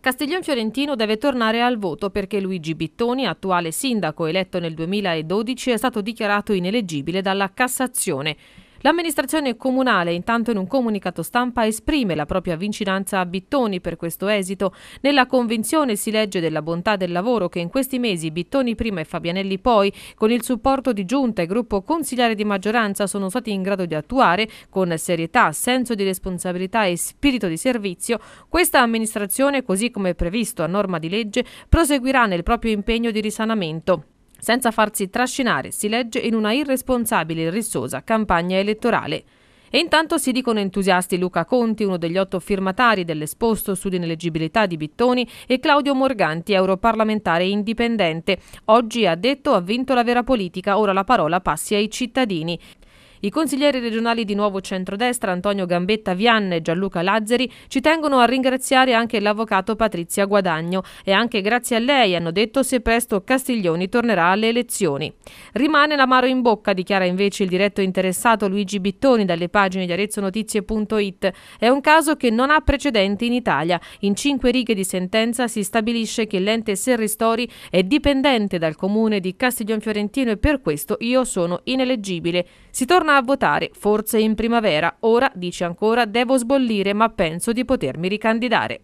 Castiglione Fiorentino deve tornare al voto perché Luigi Bittoni, attuale sindaco eletto nel 2012, è stato dichiarato ineleggibile dalla Cassazione. L'amministrazione comunale intanto in un comunicato stampa esprime la propria vicinanza a Bittoni per questo esito. Nella convinzione si legge della bontà del lavoro che in questi mesi Bittoni prima e Fabianelli poi, con il supporto di giunta e gruppo consigliare di maggioranza, sono stati in grado di attuare con serietà, senso di responsabilità e spirito di servizio. Questa amministrazione, così come previsto a norma di legge, proseguirà nel proprio impegno di risanamento senza farsi trascinare, si legge, in una irresponsabile e rissosa campagna elettorale. E intanto si dicono entusiasti Luca Conti, uno degli otto firmatari dell'esposto sull'ineleggibilità di Bittoni, e Claudio Morganti, europarlamentare indipendente. Oggi ha detto ha vinto la vera politica, ora la parola passi ai cittadini. I consiglieri regionali di Nuovo Centrodestra Antonio Gambetta Vianne e Gianluca Lazzeri ci tengono a ringraziare anche l'avvocato Patrizia Guadagno e anche grazie a lei hanno detto se presto Castiglioni tornerà alle elezioni. Rimane l'amaro in bocca, dichiara invece il diretto interessato Luigi Bittoni dalle pagine di arezzonotizie.it. È un caso che non ha precedenti in Italia. In cinque righe di sentenza si stabilisce che l'ente Serristori è dipendente dal comune di Castiglion Fiorentino e per questo io sono ineleggibile. Si torna torna a votare, forse in primavera. Ora dice ancora devo sbollire ma penso di potermi ricandidare.